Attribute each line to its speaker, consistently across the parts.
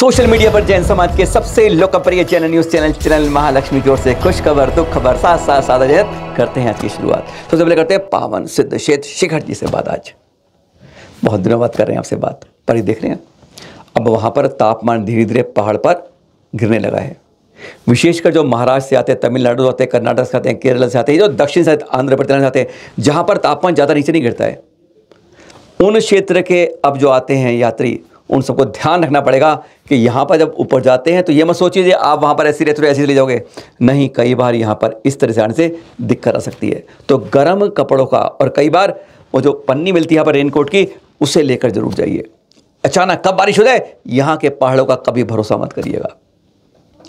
Speaker 1: social media पर जैन समाज के सबसे लोकप्रिय channel news channel channel Mahalakshmi की ओर से खुश खबर दुख खबर साथ साथ सादा जैत करते हैं आज की शुरुआत तो सबसे पहले करते हैं पावन सिद्ध क्षेत्र शिखर जी से बात आज बहुत दिनों बाद कर रहे हैं आपसे बात पर ही देख रहे हैं अब वहां पर तापमान धीरे धीरे पहाड़ पर गिरने लगा है विशेषकर जो महाराष्ट्र से आते हैं तमिलनाडु से आते हैं कर्नाटक से आते हैं केरला से आते हैं जो दक्षिण से आंध्र प्रदेश से आते हैं जहां पर तापमान ज़्यादा नीचे नहीं गिरता है उन क्षेत्र के अब जो आते हैं यात्री उन सबको ध्यान रखना पड़ेगा कि यहाँ पर जब ऊपर जाते हैं तो ये मत सोचिए आप वहाँ पर ऐसी रहते हो ऐसी चले जाओगे नहीं कई बार यहाँ पर इस तरह से आने से दिक्कत आ सकती है तो गर्म कपड़ों का और कई बार वो जो पन्नी मिलती है यहाँ पर रेनकोट की उसे लेकर जरूर जाइए अचानक कब बारिश हो जाए यहाँ के पहाड़ों का कभी भरोसा मत करिएगा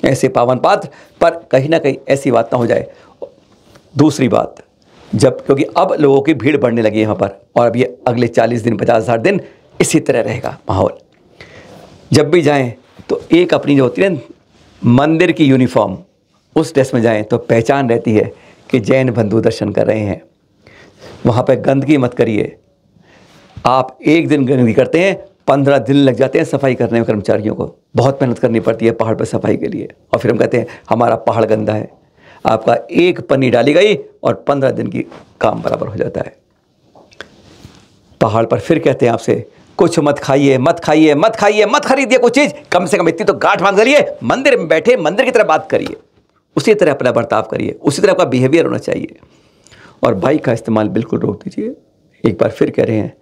Speaker 1: ऐसे पावन पात्र पर कहीं ना कहीं ऐसी बात ना हो जाए दूसरी बात जब क्योंकि अब लोगों की भीड़ बढ़ने लगी यहाँ पर और अब ये अगले चालीस दिन पचास हज़ार दिन इसी तरह रहेगा माहौल जब भी जाएं तो एक अपनी जो होती है मंदिर की यूनिफॉर्म उस ड्रेस में जाएं तो पहचान रहती है कि जैन बंधु दर्शन कर रहे हैं वहाँ पर गंदगी मत करिए आप एक दिन गंदगी करते हैं पंद्रह दिन लग जाते हैं सफाई करने में कर्मचारियों को बहुत मेहनत करनी पड़ती है पहाड़ पर सफाई के लिए और फिर हम कहते हैं हमारा पहाड़ गंदा है आपका एक पन्नी डाली गई और पंद्रह दिन की काम बराबर हो जाता है पहाड़ पर फिर कहते हैं आपसे कुछ मत खाइए मत खाइए मत खाइए मत खरीदिए कुछ चीज़ कम से कम इतनी तो गांठ बांध करिए मंदिर में बैठे मंदिर की तरह बात करिए उसी तरह अपना बर्ताव करिए उसी तरह आपका बिहेवियर होना चाहिए और बाइक का इस्तेमाल बिल्कुल रोक दीजिए एक बार फिर कह रहे हैं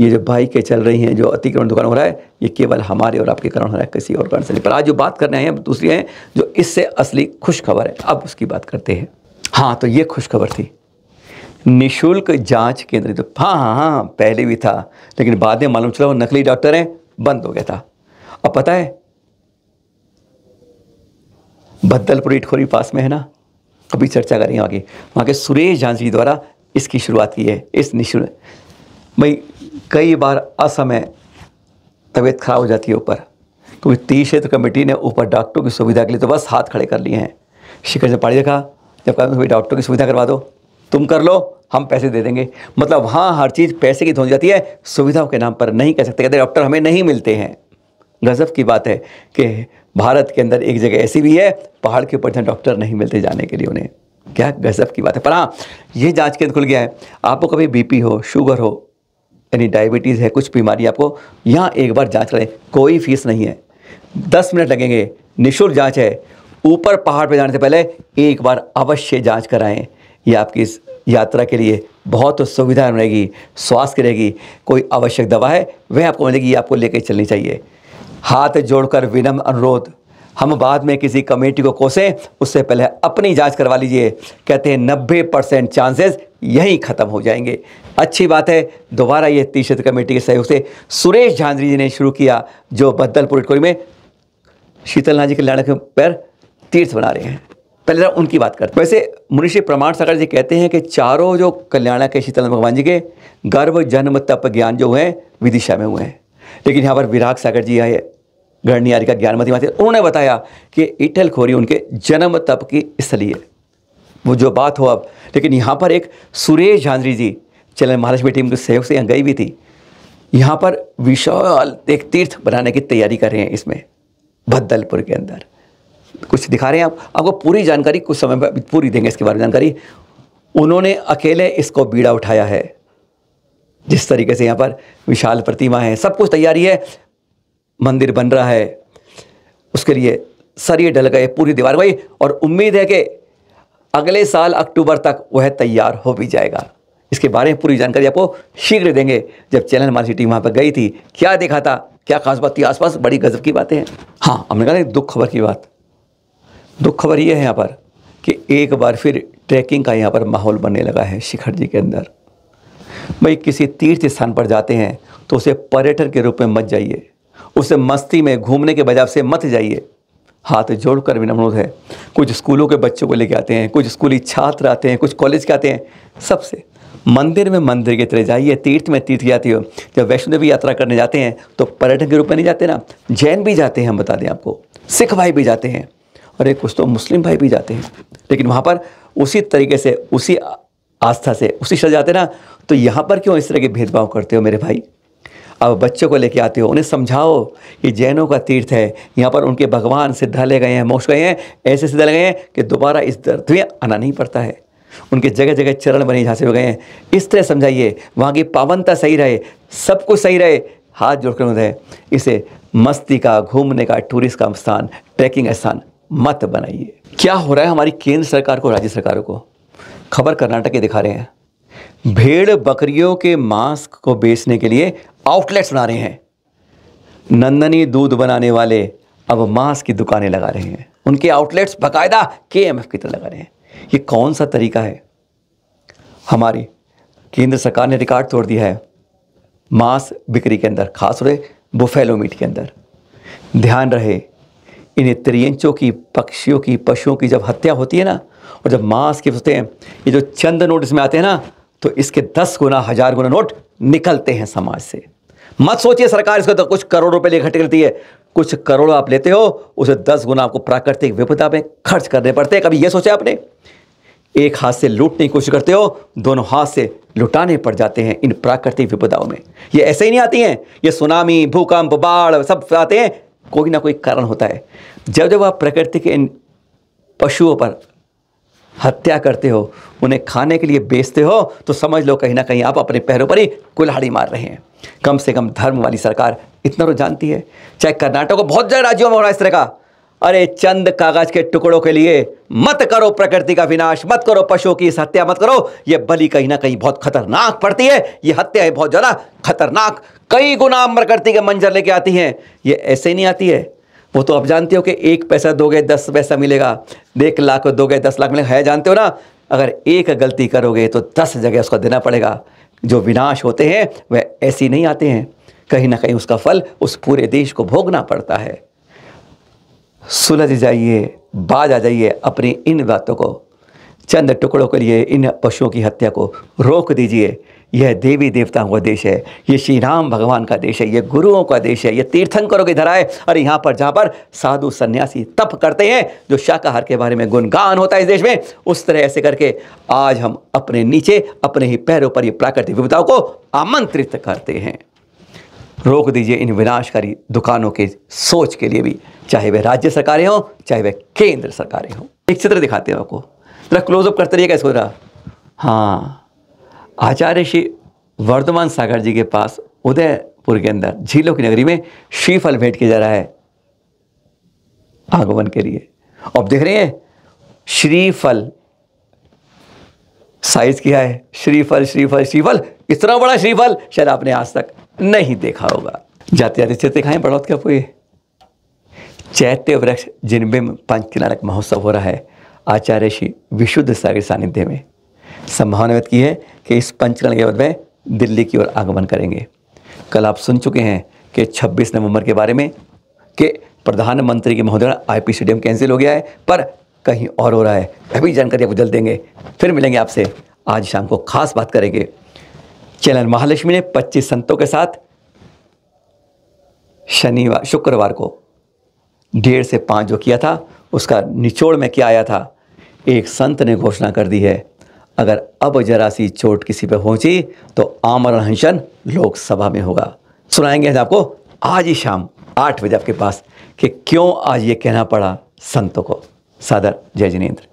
Speaker 1: ये जो बाइकें चल रही हैं जो अतिक्रमण दुकान हो रहा है ये केवल हमारे और आपके कारण हो रहा है किसी और कारण से नहीं पर आज जो बात करने आए हैं दूसरी हैं जो इससे असली खुशखबर है अब उसकी बात करते हैं हाँ तो ये खुशखबर थी निशुल्क जांच केंद्र तो हाँ हाँ हाँ पहले भी था लेकिन बाद में मालूम चला वो नकली डॉक्टर हैं बंद हो गया था अब पता है बदलपुर इटखोरी पास में है ना कभी चर्चा करेंगे आगे वहाँ के सुरेश झांसी द्वारा इसकी शुरुआत की है इस निःशुल्क भाई कई बार असमय तबीयत खराब हो जाती है ऊपर क्योंकि तीस क्षेत्र कमेटी ने ऊपर डॉक्टरों की सुविधा के लिए तो बस हाथ खड़े कर लिए हैं शिखर से पाड़ी देखा जब कहा डॉक्टरों की सुविधा करवा दो तुम कर लो हम पैसे दे देंगे मतलब वहाँ हर चीज़ पैसे की धोनी जाती है सुविधाओं के नाम पर नहीं कह सकते कहते डॉक्टर हमें नहीं मिलते हैं गजब की बात है कि भारत के अंदर एक जगह ऐसी भी है पहाड़ के ऊपर जहाँ डॉक्टर नहीं मिलते जाने के लिए उन्हें क्या गजब की बात है पर हाँ ये जांच केंद्र खुल गया है आपको कभी बी हो शुगर हो यानी डायबिटीज़ है कुछ बीमारी आपको यहाँ एक बार जाँच करें कोई फीस नहीं है दस मिनट लगेंगे निःशुल्क जाँच है ऊपर पहाड़ पर जाने से पहले एक बार अवश्य जाँच कराएँ ये आपकी इस यात्रा के लिए बहुत सुविधा रहेगी स्वास्थ्य की रहेगी कोई आवश्यक दवा है वह आपको मिलेगी आपको लेकर चलनी चाहिए हाथ जोड़कर विनम्र अनुरोध हम बाद में किसी कमेटी को कोसें उससे पहले अपनी जांच करवा लीजिए कहते हैं नब्बे परसेंट चांसेस यहीं ख़त्म हो जाएंगे अच्छी बात है दोबारा ये तीसरी कमेटी के सहयोग से सुरेश झांझरी जी ने शुरू किया जो बदलपुर में शीतलनाथ जी के लड़क पर तीर्थ बना रहे हैं पहले जरा उनकी बात करते वैसे मुनिषि प्रमाण सागर जी कहते हैं कि चारों जो कल्याण के शीतल भगवान जी के गर्व जन्म तप ज्ञान जो हैं विदिशा में हुए हैं लेकिन यहाँ पर विराग सागर जी आए गणनियारी का ज्ञानमती माते उन्होंने बताया कि इटल खोरी उनके जन्म तप की स्थली है वो जो बात हो अब लेकिन यहाँ पर एक सुरेश झांझरी जी चलन महालक्ष्मी टीम के सहयोग से यहाँ गई भी थी यहाँ पर विशाल एक तीर्थ बनाने की तैयारी कर रहे हैं इसमें भद्दलपुर के अंदर कुछ दिखा रहे हैं आप आपको पूरी जानकारी कुछ समय में पूरी देंगे इसके बारे में जानकारी उन्होंने अकेले इसको बीड़ा उठाया है जिस तरीके से यहाँ पर विशाल प्रतिमा है सब कुछ तैयारी है मंदिर बन रहा है उसके लिए सरिये ढल गए पूरी दीवार भाई और उम्मीद है कि अगले साल अक्टूबर तक वह तैयार हो भी जाएगा इसके बारे में पूरी जानकारी आपको शीघ्र देंगे जब चैनल हमारी सिटी वहाँ पर गई थी क्या देखा था क्या खास बात थी आसपास बड़ी गजब की बातें हैं हाँ हमने कहा दुख खबर की बात दुख खबर यह है यहाँ पर कि एक बार फिर ट्रैकिंग का यहाँ पर माहौल बनने लगा है शिखर जी के अंदर भाई किसी तीर्थ स्थान पर जाते हैं तो उसे पर्यटन के रूप में मत जाइए उसे मस्ती में घूमने के बजाय से मत जाइए हाथ जोड़कर भी अनुरोध है कुछ स्कूलों के बच्चों को लेके आते हैं कुछ स्कूली छात्र आते हैं कुछ कॉलेज के आते हैं सबसे मंदिर में मंदिर की तरह जाइए तीर्थ में तीर्थ जाती हो जब वैष्णो देवी यात्रा करने जाते हैं तो पर्यटन के रूप में नहीं जाते ना जैन भी जाते हैं हम बता दें आपको सिख भाई भी जाते हैं अरे कुछ तो मुस्लिम भाई भी जाते हैं लेकिन वहाँ पर उसी तरीके से उसी आस्था से उसी शर जाते ना तो यहाँ पर क्यों इस तरह के भेदभाव करते हो मेरे भाई अब बच्चों को लेके आते हो उन्हें समझाओ कि जैनों का तीर्थ है यहाँ पर उनके भगवान सिद्धालय गए हैं मोक्ष गए हैं ऐसे सिद्धाले गए हैं कि दोबारा इस दर्द में आना नहीं पड़ता है उनके जगह जगह चरण बने झांसे हो गए हैं इस तरह समझाइए वहाँ की पावनता सही रहे सब कुछ सही रहे हाथ जोड़कर उन्हें इसे मस्ती का घूमने का टूरिस्ट का स्थान ट्रैकिंग स्थान मत बनाइए क्या हो रहा है हमारी केंद्र सरकार को राज्य सरकार को खबर कर्नाटक के दिखा रहे हैं भेड़ बकरियों के मांस को बेचने के लिए आउटलेट्स बना रहे हैं नंदनी दूध बनाने वाले अब मांस की दुकानें लगा रहे हैं उनके आउटलेट्स बाकायदा के एम एफ की तरह लगा रहे हैं ये कौन सा तरीका है हमारी केंद्र सरकार ने रिकॉर्ड तोड़ दिया है मांस बिक्री के अंदर खास बुफेलो मीट के अंदर ध्यान रहे इन त्रियंचों की पक्षियों की पशुओं की जब हत्या होती है ना और जब मांस के होते हैं ये जो चंद नोट इसमें आते हैं ना तो इसके दस गुना हजार गुना नोट निकलते हैं समाज से मत सोचिए सरकार इसको तो कुछ करोड़ रुपए लिए खर्च करती है कुछ करोड़ आप लेते हो उसे दस गुना आपको प्राकृतिक विपदा में खर्च करने पड़ते हैं कभी ये सोचा आपने एक हाथ से लूटने की कोशिश करते हो दोनों हाथ से लुटाने पड़ जाते हैं इन प्राकृतिक विपदाओं में ये ऐसे ही नहीं आती हैं ये सुनामी भूकंप बाढ़ सब आते हैं कोई ना कोई कारण होता है जब जब आप प्रकृति के इन पशुओं पर हत्या करते हो उन्हें खाने के लिए बेचते हो तो समझ लो कहीं ना कहीं आप अपने पैरों पर ही कुल्हाड़ी मार रहे हैं कम से कम धर्म वाली सरकार इतना तो जानती है चाहे कर्नाटक को बहुत ज़्यादा राज्यों में हो रहा है इस तरह का अरे चंद कागज के टुकड़ों के लिए मत करो प्रकृति का विनाश मत करो पशुओं की इस हत्या मत करो ये बलि कहीं ना कहीं बहुत खतरनाक पड़ती है ये है बहुत ज़्यादा खतरनाक कई गुना प्रकृति के मंजर लेके आती हैं ये ऐसे नहीं आती है वो तो आप जानते हो कि एक पैसा दोगे दस पैसा मिलेगा एक लाख दोगे दस लाख मिलेगा है जानते हो ना अगर एक गलती करोगे तो दस जगह उसको देना पड़ेगा जो विनाश होते हैं वह ऐसी नहीं आते हैं कहीं ना कहीं उसका फल उस पूरे देश को भोगना पड़ता है सुलझ जाइए बाज आ जाइए अपनी इन बातों को चंद टुकड़ों के लिए इन पशुओं की हत्या को रोक दीजिए यह देवी देवताओं का देश है ये श्री राम भगवान का देश है ये गुरुओं का देश है ये तीर्थंकरों की धरा है और यहाँ पर जहाँ पर साधु सन्यासी तप करते हैं जो शाकाहार के बारे में गुणगान होता है इस देश में उस तरह ऐसे करके आज हम अपने नीचे अपने ही पैरों पर ये प्राकृतिक विविधताओं को आमंत्रित करते हैं रोक दीजिए इन विनाशकारी दुकानों के सोच के लिए भी चाहे वह राज्य सरकारें हों चाहे वह केंद्र सरकारें हों एक चित्र दिखाते हैं आपको जरा क्लोजअप करते रहिएगा इसको जरा हाँ आचार्य श्री वर्धमान सागर जी के पास उदयपुर के अंदर झीलों की नगरी में श्रीफल भेंट किया जा रहा है आगमन के लिए अब देख रहे हैं श्रीफल साइज क्या है श्रीफल श्रीफल श्रीफल इतना बड़ा श्रीफल शायद आपने आज तक नहीं देखा होगा जाते जाते चेते खाएं बड़ौत का कोई चैत्य वृक्ष जिनबिम किनारक महोत्सव हो रहा है आचार्य श्री विशुद्ध सागर सानिध्य में संभावना व्यक्त की है कि इस पंचकरण के बाद में दिल्ली की ओर आगमन करेंगे कल आप सुन चुके हैं कि 26 नवंबर के बारे में कि प्रधानमंत्री के महोदय आईपी स्टेडियम कैंसिल हो गया है पर कहीं और हो रहा है अभी जानकारी आपको जल्द देंगे फिर मिलेंगे आपसे आज शाम को खास बात करेंगे चैनल महालक्ष्मी ने 25 संतों के साथ शनिवार शुक्रवार को डेढ़ से पाँच जो किया था उसका निचोड़ में क्या आया था एक संत ने घोषणा कर दी है अगर अब जरा सी चोट किसी पर पहुंची तो आमर हंसन लोकसभा में होगा सुनाएंगे आपको आज ही शाम आठ बजे आपके पास कि क्यों आज ये कहना पड़ा संतों को सादर जय जिनेन्द्र